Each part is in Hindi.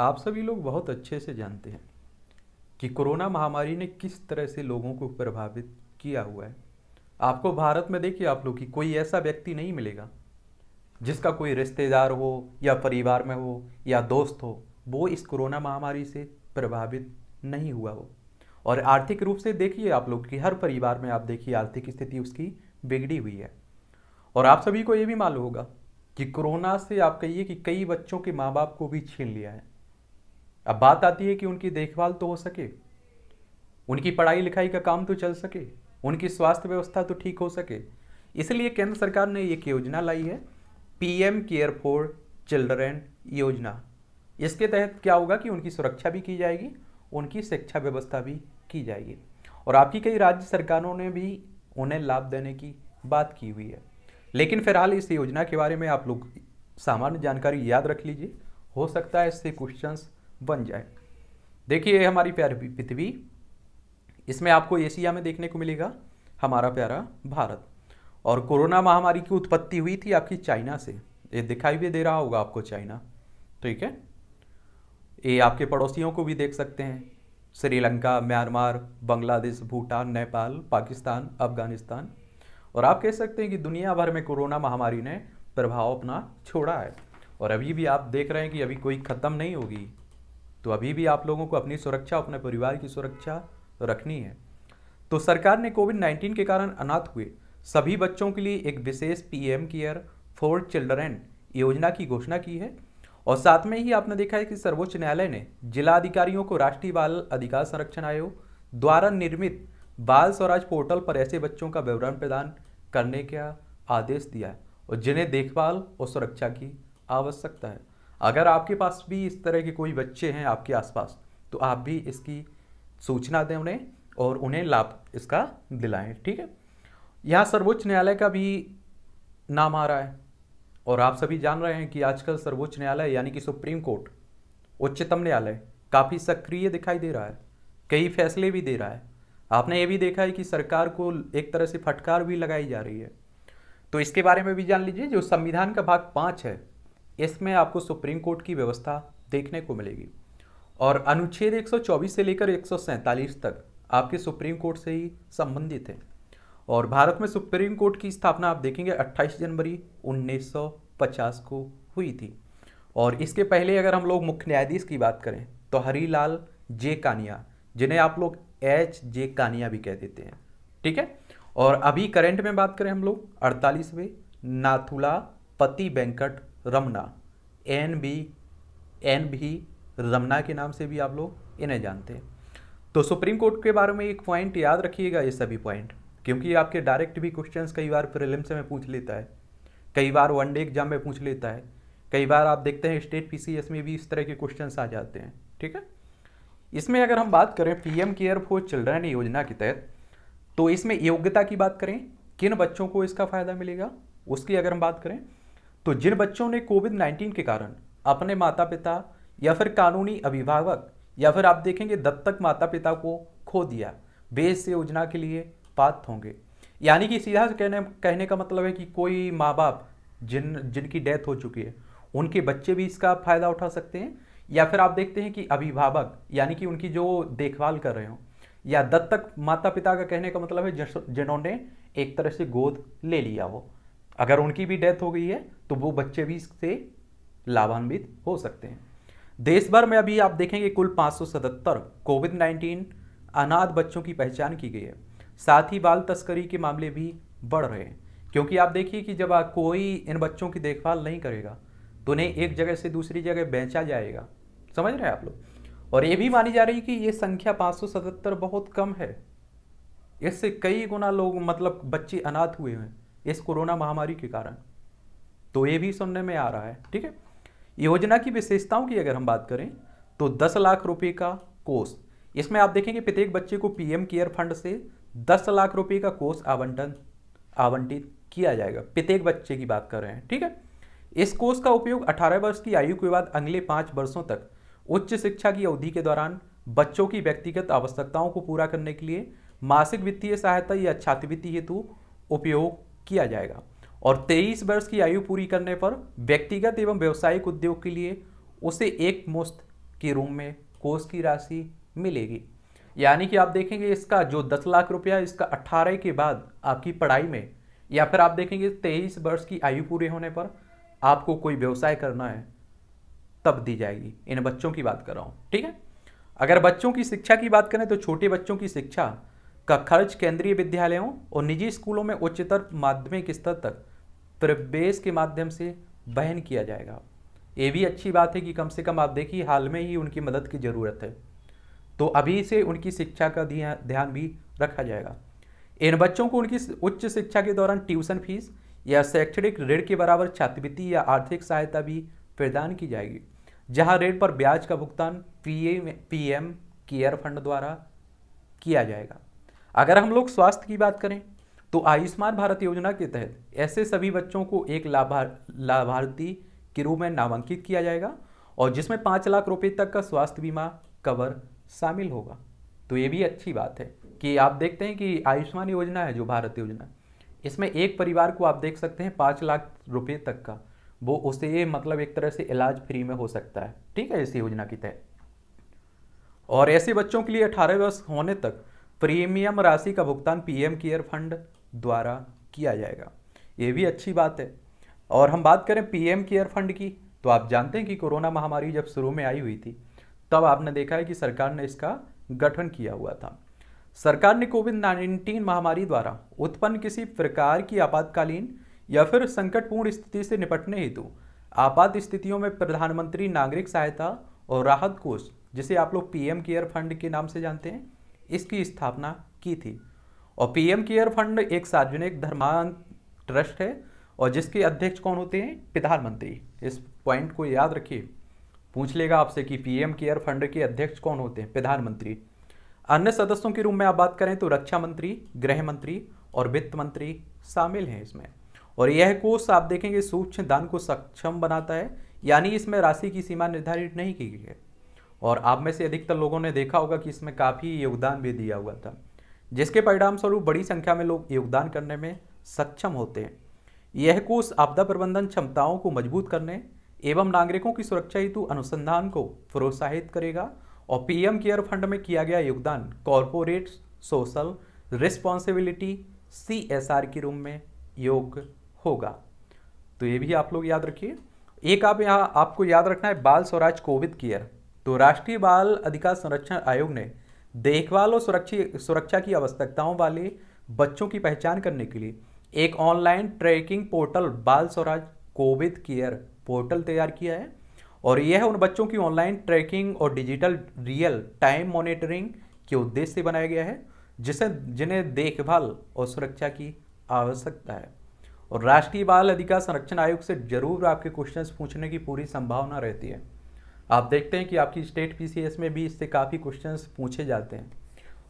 आप सभी लोग बहुत अच्छे से जानते हैं कि कोरोना महामारी ने किस तरह से लोगों को प्रभावित किया हुआ है आपको भारत में देखिए आप लोग की कोई ऐसा व्यक्ति नहीं मिलेगा जिसका कोई रिश्तेदार हो या परिवार में हो या दोस्त हो वो इस कोरोना महामारी से प्रभावित नहीं हुआ हो और आर्थिक रूप से देखिए आप लोग की हर परिवार में आप देखिए आर्थिक स्थिति उसकी बिगड़ी हुई है और आप सभी को ये भी मालूम होगा कि कोरोना से आप कहिए कि कई बच्चों के माँ बाप को भी छीन लिया है अब बात आती है कि उनकी देखभाल तो हो सके उनकी पढ़ाई लिखाई का काम तो चल सके उनकी स्वास्थ्य व्यवस्था तो ठीक हो सके इसलिए केंद्र सरकार ने एक योजना लाई है पीएम केयर फॉर चिल्ड्रेन योजना इसके तहत क्या होगा कि उनकी सुरक्षा भी की जाएगी उनकी शिक्षा व्यवस्था भी की जाएगी और आपकी कई राज्य सरकारों ने भी उन्हें लाभ देने की बात की हुई है लेकिन फिलहाल इस योजना के बारे में आप लोग सामान्य जानकारी याद रख लीजिए हो सकता है इससे क्वेश्चंस बन जाए देखिए हमारी प्यारी पृथ्वी इसमें आपको एशिया में देखने को मिलेगा हमारा प्यारा भारत और कोरोना महामारी की उत्पत्ति हुई थी आपकी चाइना से ये दिखाई भी दे रहा होगा आपको चाइना ठीक है ये आपके पड़ोसियों को भी देख सकते हैं श्रीलंका म्यांमार बांग्लादेश भूटान नेपाल पाकिस्तान अफगानिस्तान और आप कह सकते हैं कि दुनिया भर में कोरोना महामारी ने प्रभाव अपना छोड़ा है और अभी भी आप देख रहे हैं कि अभी कोई ख़त्म नहीं होगी तो अभी भी आप लोगों को अपनी सुरक्षा अपने परिवार की सुरक्षा रखनी है तो सरकार ने कोविड 19 के कारण अनाथ हुए सभी बच्चों के लिए एक विशेष पीएम केयर फॉर चिल्ड्रेन योजना की घोषणा की है और साथ में ही आपने देखा है कि सर्वोच्च न्यायालय ने जिला अधिकारियों को राष्ट्रीय बाल अधिकार संरक्षण आयोग द्वारा निर्मित बाल स्वराज पोर्टल पर ऐसे बच्चों का विवरण प्रदान करने का आदेश दिया है और जिन्हें देखभाल और सुरक्षा की आवश्यकता है अगर आपके पास भी इस तरह के कोई बच्चे हैं आपके आसपास तो आप भी इसकी सूचना दें उन्हें और उन्हें लाभ इसका दिलाएं ठीक है यहाँ सर्वोच्च न्यायालय का भी नाम आ रहा है और आप सभी जान रहे हैं कि आजकल सर्वोच्च न्यायालय यानी कि सुप्रीम कोर्ट उच्चतम न्यायालय काफ़ी सक्रिय दिखाई दे रहा है कई फैसले भी दे रहा है आपने ये भी देखा है कि सरकार को एक तरह से फटकार भी लगाई जा रही है तो इसके बारे में भी जान लीजिए जो संविधान का भाग पाँच है इसमें आपको सुप्रीम कोर्ट की व्यवस्था देखने को मिलेगी और अनुच्छेद 124 से लेकर एक तक आपके सुप्रीम कोर्ट से ही संबंधित है और भारत में सुप्रीम कोर्ट की स्थापना आप देखेंगे 28 जनवरी 1950 को हुई थी और इसके पहले अगर हम लोग मुख्य न्यायाधीश की बात करें तो हरिलाल जे कानिया जिन्हें आप लोग एच जे कानिया भी कह देते हैं ठीक है और अभी करंट में बात करें हम लोग अड़तालीसवें Nuthalapati Venkata Ramana N B N भी रमना के नाम से भी आप लोग इन्हें जानते हैं तो सुप्रीम कोर्ट के बारे में एक पॉइंट याद रखिएगा ये सभी पॉइंट क्योंकि आपके डायरेक्ट भी क्वेश्चन कई बार प्रिलिम्स में पूछ लेता है कई बार वनडे एग्जाम में पूछ लेता है कई बार आप देखते हैं स्टेट पीसीएस में भी इस तरह के क्वेश्चन आ जाते हैं ठीक है इसमें अगर हम बात करें पीएम केयर फॉर चिल्ड्रन योजना के तहत तो इसमें योग्यता की बात करें किन बच्चों को इसका फ़ायदा मिलेगा उसकी अगर हम बात करें तो जिन बच्चों ने कोविड नाइन्टीन के कारण अपने माता पिता या फिर कानूनी अभिभावक या फिर आप देखेंगे दत्तक माता पिता को खो दिया वे इस योजना के लिए पात्र होंगे यानी कि सीधा से कहने कहने का मतलब है कि कोई माँ बाप जिन जिनकी डेथ हो चुकी है उनके बच्चे भी इसका फ़ायदा उठा सकते हैं या फिर आप देखते हैं कि अभिभावक यानी कि उनकी जो देखभाल कर रहे हो या दत्तक माता पिता का कहने का मतलब है जिन्होंने एक तरह से गोद ले लिया हो अगर उनकी भी डेथ हो गई है तो वो बच्चे भी इससे लाभान्वित हो सकते हैं देश भर में अभी आप देखेंगे कुल 577 कोविड 19 अनाथ बच्चों की पहचान की गई है साथ ही बाल तस्करी के मामले भी बढ़ रहे हैं क्योंकि आप देखिए कि जब कोई इन बच्चों की देखभाल नहीं करेगा तो उन्हें एक जगह से दूसरी जगह बेचा जाएगा समझ रहे हैं आप लोग और ये भी मानी जा रही है कि ये संख्या 577 बहुत कम है इससे कई गुना लोग मतलब बच्चे अनाथ हुए हैं इस कोरोना महामारी के कारण तो ये भी सुनने में आ रहा है ठीक है योजना की विशेषताओं की अगर हम बात करें तो दस लाख रुपये का कोर्स इसमें आप देखेंगे प्रत्येक बच्चे को पीएम केयर फंड से दस लाख रुपये का कोर्स आवंटन आवंटित किया जाएगा प्रत्येक बच्चे की बात कर रहे हैं ठीक है इस कोर्स का उपयोग 18 वर्ष की आयु के बाद अगले पाँच वर्षों तक उच्च शिक्षा की अवधि के दौरान बच्चों की व्यक्तिगत आवश्यकताओं को पूरा करने के लिए मासिक वित्तीय सहायता या छात्रवृत्ति हेतु उपयोग किया जाएगा और 23 वर्ष की आयु पूरी करने पर व्यक्तिगत एवं व्यवसायिक उद्योग के लिए उसे एक मुश्त के रूप में कोष की राशि मिलेगी यानी कि आप देखेंगे इसका जो दस लाख रुपया इसका अट्ठारह के बाद आपकी पढ़ाई में या फिर आप देखेंगे तेईस वर्ष की आयु पूरे होने पर आपको कोई व्यवसाय करना है तब दी जाएगी इन बच्चों की बात कर रहा हूँ ठीक है अगर बच्चों की शिक्षा की बात करें तो छोटे बच्चों की शिक्षा का खर्च केंद्रीय विद्यालयों और निजी स्कूलों में उच्चतर माध्यमिक स्तर तक प्रवेश के माध्यम से बहन किया जाएगा ये भी अच्छी बात है कि कम से कम आप देखिए हाल में ही उनकी मदद की ज़रूरत है तो अभी से उनकी शिक्षा का ध्यान भी रखा जाएगा इन बच्चों को उनकी उच्च शिक्षा के दौरान ट्यूशन फीस या शैक्षणिक ऋण के बराबर छात्रवृत्ति या आर्थिक सहायता भी प्रदान की जाएगी जहां ऋण पर ब्याज का भुगतान पीएम पीएम केयर फंड द्वारा किया जाएगा अगर हम लोग स्वास्थ्य की बात करें तो आयुष्मान भारत योजना के तहत ऐसे सभी बच्चों को एक लाभार लाभार्थी के रूप में नामांकित किया जाएगा और जिसमें पाँच लाख रुपए तक का स्वास्थ्य बीमा कवर शामिल होगा तो ये भी अच्छी बात है कि आप देखते हैं कि आयुष्मान योजना है जो भारत योजना इसमें एक परिवार को आप देख सकते हैं पाँच लाख रुपये तक का वो उसे ये मतलब एक तरह से इलाज फ्री में हो सकता है ठीक है इस योजना के तहत और ऐसे बच्चों के लिए अठारह वर्ष होने तक प्रीमियम राशि का भुगतान पीएम केयर फंड द्वारा किया जाएगा ये भी अच्छी बात है और हम बात करें पीएम केयर फंड की तो आप जानते हैं कि कोरोना महामारी जब शुरू में आई हुई थी तब आपने देखा है कि सरकार ने इसका गठन किया हुआ था सरकार ने कोविड नाइन्टीन महामारी द्वारा उत्पन्न किसी प्रकार की आपातकालीन या फिर संकटपूर्ण स्थिति से निपटने हेतु आपात स्थितियों में प्रधानमंत्री नागरिक सहायता और राहत कोष जिसे आप लोग पीएम केयर फंड के नाम से जानते हैं इसकी स्थापना की थी और पीएम केयर फंड एक सार्वजनिक धर्मांत ट्रस्ट है और जिसके अध्यक्ष कौन होते हैं प्रधानमंत्री इस पॉइंट को याद रखिए पूछ लेगा आपसे कि पीएम केयर फंड के अध्यक्ष कौन होते हैं प्रधानमंत्री अन्य सदस्यों के रूप में आप बात करें तो रक्षा मंत्री गृह मंत्री और वित्त मंत्री शामिल हैं इसमें और यह कोष आप देखेंगे सूक्ष्म दान को सक्षम बनाता है यानी इसमें राशि की सीमा निर्धारित नहीं की गई है और आप में से अधिकतर लोगों ने देखा होगा कि इसमें काफ़ी योगदान भी दिया हुआ था जिसके परिणाम स्वरूप बड़ी संख्या में लोग योगदान करने में सक्षम होते हैं यह कोष आपदा प्रबंधन क्षमताओं को मजबूत करने एवं नागरिकों की सुरक्षा हेतु अनुसंधान को प्रोत्साहित करेगा और पीएम केयर फंड में किया गया योगदान कॉरपोरेट सोशल रिस्पॉन्सिबिलिटी सी के रूप में योग होगा तो ये भी आप लोग याद रखिए एक आप यहाँ आपको याद रखना है बाल स्वराज कोविद केयर तो राष्ट्रीय बाल अधिकार संरक्षण आयोग ने देखभाल और सुरक्षित सुरक्षा की आवश्यकताओं वाले बच्चों की पहचान करने के लिए एक ऑनलाइन ट्रैकिंग पोर्टल बाल स्वराज कोविद केयर पोर्टल तैयार किया है और यह उन बच्चों की ऑनलाइन ट्रैकिंग और डिजिटल रियल टाइम मॉनिटरिंग के उद्देश्य से बनाया गया है जिसे जिन्हें देखभाल और सुरक्षा की आवश्यकता है और राष्ट्रीय बाल अधिकार संरक्षण आयोग से जरूर आपके क्वेश्चंस पूछने की पूरी संभावना रहती है आप देखते हैं कि आपकी स्टेट पीसीएस में भी इससे काफ़ी क्वेश्चंस पूछे जाते हैं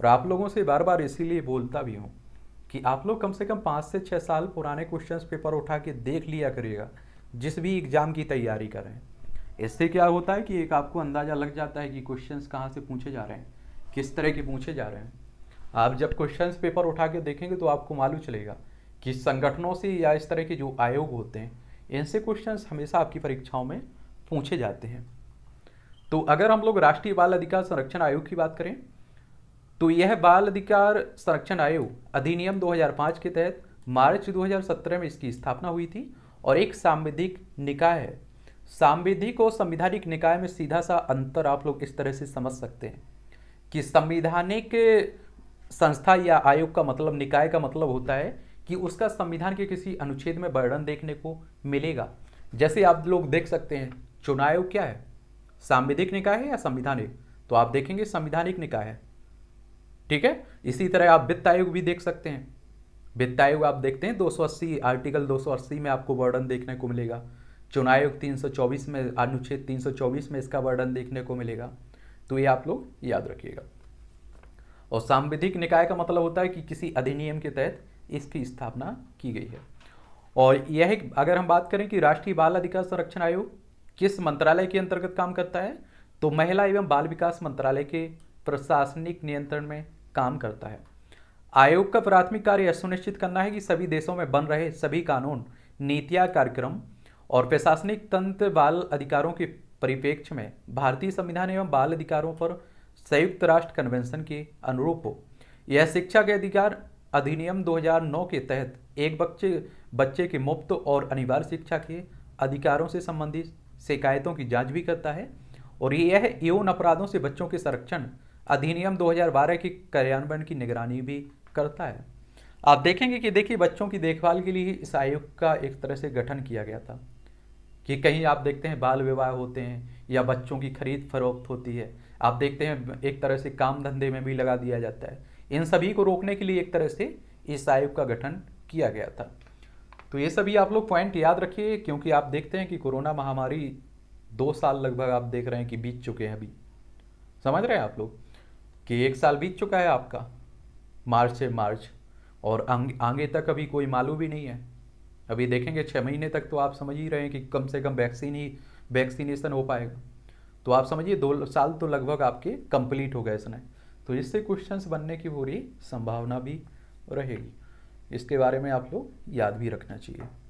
और आप लोगों से बार बार इसीलिए बोलता भी हूँ कि आप लोग कम से कम पाँच से छः साल पुराने क्वेश्चन पेपर उठा के देख लिया करिएगा जिस भी एग्ज़ाम की तैयारी कर रहे हैं इससे क्या होता है कि एक आपको अंदाज़ा लग जाता है कि क्वेश्चंस कहाँ से पूछे जा रहे हैं किस तरह के पूछे जा रहे हैं आप जब क्वेश्चंस पेपर उठा के देखेंगे तो आपको मालूम चलेगा कि संगठनों से या इस तरह के जो आयोग होते हैं इनसे क्वेश्चंस हमेशा आपकी परीक्षाओं में पूछे जाते हैं तो अगर हम लोग राष्ट्रीय बाल अधिकार संरक्षण आयोग की बात करें तो यह बाल अधिकार संरक्षण आयोग अधिनियम 2005 के तहत मार्च 2017 में इसकी स्थापना हुई थी और एक सांविधिक निकाय है सांविधिक और संविधानिक निकाय में सीधा सा अंतर आप लोग इस तरह से समझ सकते हैं कि संविधानिक संस्था या आयोग का मतलब निकाय का मतलब होता है कि उसका संविधान के किसी अनुच्छेद में वर्णन देखने को मिलेगा जैसे आप लोग देख सकते हैं चुनाव क्या है सांविधिक निकाय है या संविधानिक तो आप देखेंगे संविधानिक निकाय है ठीक है इसी तरह आप वित्त आयोग भी देख सकते हैं वित्त आयोग आप देखते हैं 280 आर्टिकल 280 में आपको वर्णन देखने को मिलेगा चुनाव आयोग 324 में अनुच्छेद 324 में इसका वर्णन देखने को मिलेगा तो ये आप लोग याद रखिएगा और सांविधिक निकाय का मतलब होता है कि किसी अधिनियम के तहत इसकी स्थापना की गई है और यह अगर हम बात करें कि राष्ट्रीय बाल अधिकार संरक्षण आयोग किस मंत्रालय के अंतर्गत काम करता है तो महिला एवं बाल विकास मंत्रालय के प्रशासनिक नियंत्रण में काम करता है आयोग का प्राथमिक कार्य यह सुनिश्चित करना है कि सभी देशों में बन रहे सभी कानून नीतियाँ कार्यक्रम और प्रशासनिक तंत्र बाल अधिकारों के परिप्रेक्ष्य में भारतीय संविधान एवं बाल अधिकारों पर संयुक्त राष्ट्र कन्वेंशन के अनुरूप हो यह शिक्षा के अधिकार अधिनियम 2009 के तहत एक बच्चे बच्चे के मुफ्त और अनिवार्य शिक्षा के अधिकारों से संबंधित शिकायतों की जांच भी करता है और यह यौन अपराधों से बच्चों के संरक्षण अधिनियम 2012 के कार्यान्वयन की निगरानी भी करता है आप देखेंगे कि देखिए बच्चों की देखभाल के लिए इस आयोग का एक तरह से गठन किया गया था कि कहीं आप देखते हैं बाल विवाह होते हैं या बच्चों की खरीद फरोख्त होती है आप देखते हैं एक तरह से काम धंधे में भी लगा दिया जाता है इन सभी को रोकने के लिए एक तरह से इस आयोग का गठन किया गया था तो ये सभी आप लोग पॉइंट याद रखिए क्योंकि आप देखते हैं कि कोरोना महामारी दो साल लगभग आप देख रहे हैं कि बीत चुके हैं अभी समझ रहे हैं आप लोग कि एक साल बीत चुका है आपका मार्च से मार्च और आगे तक अभी कोई मालूम भी नहीं है अभी देखेंगे छः महीने तक तो आप समझ ही रहे हैं कि कम से कम वैक्सीन ही वैक्सीनेशन हो पाएगा तो आप समझिए दो साल तो लगभग आपके कंप्लीट हो गए इसने तो इससे क्वेश्चंस बनने की पूरी संभावना भी रहेगी इसके बारे में आप लोग याद भी रखना चाहिए